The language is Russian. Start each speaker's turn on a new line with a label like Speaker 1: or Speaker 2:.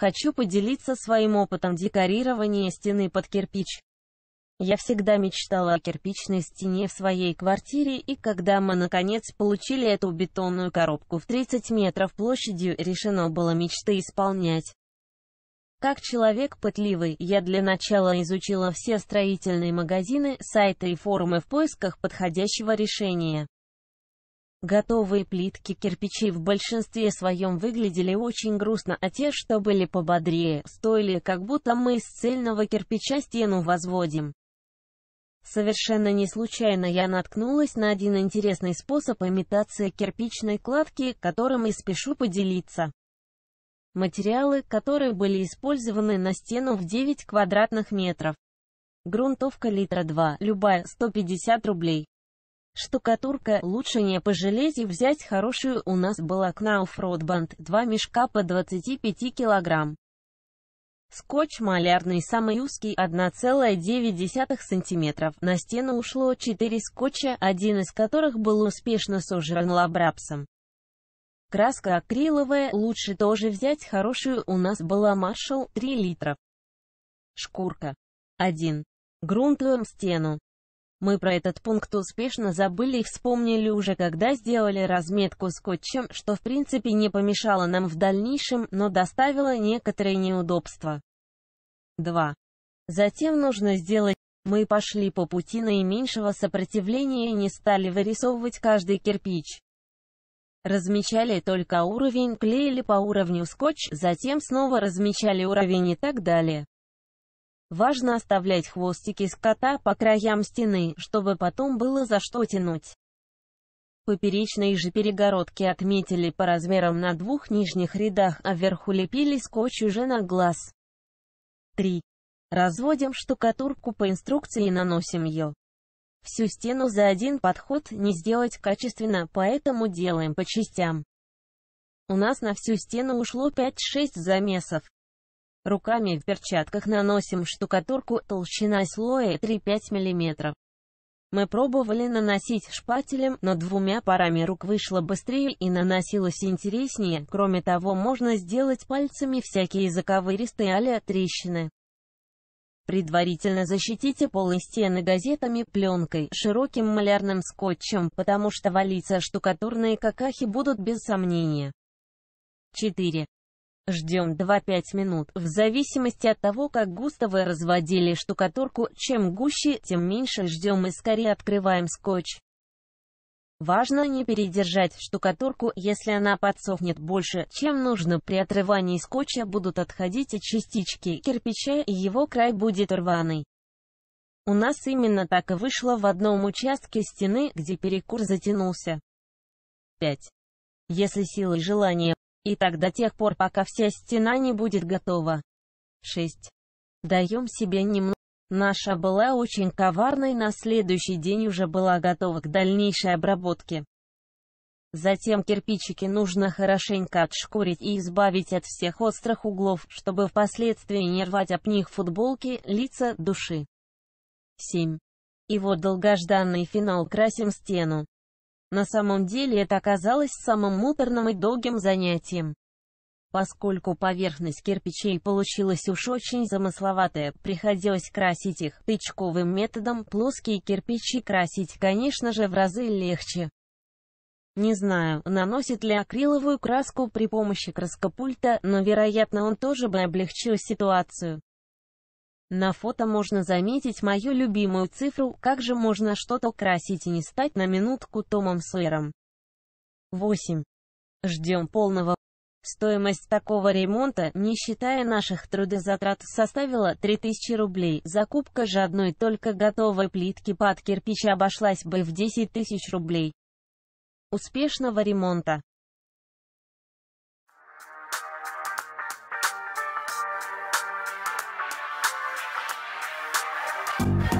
Speaker 1: Хочу поделиться своим опытом декорирования стены под кирпич. Я всегда мечтала о кирпичной стене в своей квартире, и когда мы наконец получили эту бетонную коробку в 30 метров площадью, решено было мечты исполнять. Как человек пытливый, я для начала изучила все строительные магазины, сайты и форумы в поисках подходящего решения. Готовые плитки кирпичей в большинстве своем выглядели очень грустно, а те, что были пободрее, стоили, как будто мы из цельного кирпича стену возводим. Совершенно не случайно я наткнулась на один интересный способ имитации кирпичной кладки, которым и спешу поделиться. Материалы, которые были использованы на стену в 9 квадратных метров. Грунтовка литра 2, любая, 150 рублей. Штукатурка, лучше не пожалеть и взять хорошую, у нас была Кнауф Ротбанд, два мешка по 25 килограмм. Скотч малярный самый узкий 1,9 см, на стену ушло 4 скотча, один из которых был успешно сожран лабрапсом. Краска акриловая, лучше тоже взять хорошую, у нас была Marshall, 3 литра. Шкурка. 1. Грунтуем стену. Мы про этот пункт успешно забыли и вспомнили уже, когда сделали разметку скотчем, что в принципе не помешало нам в дальнейшем, но доставило некоторые неудобства. 2. Затем нужно сделать мы пошли по пути наименьшего сопротивления и не стали вырисовывать каждый кирпич. Размечали только уровень, клеили по уровню скотч, затем снова размечали уровень и так далее. Важно оставлять хвостики скота по краям стены, чтобы потом было за что тянуть. Поперечные же перегородки отметили по размерам на двух нижних рядах, а вверху лепили скотч уже на глаз. 3. Разводим штукатурку по инструкции и наносим ее. Всю стену за один подход не сделать качественно, поэтому делаем по частям. У нас на всю стену ушло 5-6 замесов. Руками в перчатках наносим штукатурку, толщина слоя 3-5 мм. Мы пробовали наносить шпателем, но двумя парами рук вышло быстрее и наносилось интереснее. Кроме того, можно сделать пальцами всякие заковыристые а трещины. Предварительно защитите полы стены газетами, пленкой, широким малярным скотчем, потому что валиться штукатурные какахи будут без сомнения. 4. Ждем 2-5 минут. В зависимости от того, как густо вы разводили штукатурку, чем гуще, тем меньше ждем и скорее открываем скотч. Важно не передержать штукатурку, если она подсохнет больше, чем нужно. При отрывании скотча будут отходить и частички кирпича, и его край будет рваный. У нас именно так и вышло в одном участке стены, где перекур затянулся. 5. Если силы желания и так до тех пор, пока вся стена не будет готова. 6. Даем себе немного. Наша была очень коварной, на следующий день уже была готова к дальнейшей обработке. Затем кирпичики нужно хорошенько отшкурить и избавить от всех острых углов, чтобы впоследствии не рвать об них футболки, лица, души. 7. И вот долгожданный финал красим стену. На самом деле это оказалось самым муторным и долгим занятием. Поскольку поверхность кирпичей получилась уж очень замысловатая, приходилось красить их тычковым методом, плоские кирпичи красить, конечно же, в разы легче. Не знаю, наносит ли акриловую краску при помощи краскопульта, но вероятно он тоже бы облегчил ситуацию. На фото можно заметить мою любимую цифру, как же можно что-то красить и не стать на минутку Томом Сойером. 8. Ждем полного. Стоимость такого ремонта, не считая наших трудозатрат, составила 3000 рублей. Закупка же одной только готовой плитки под кирпич обошлась бы в 10 тысяч рублей. Успешного ремонта. Thank you.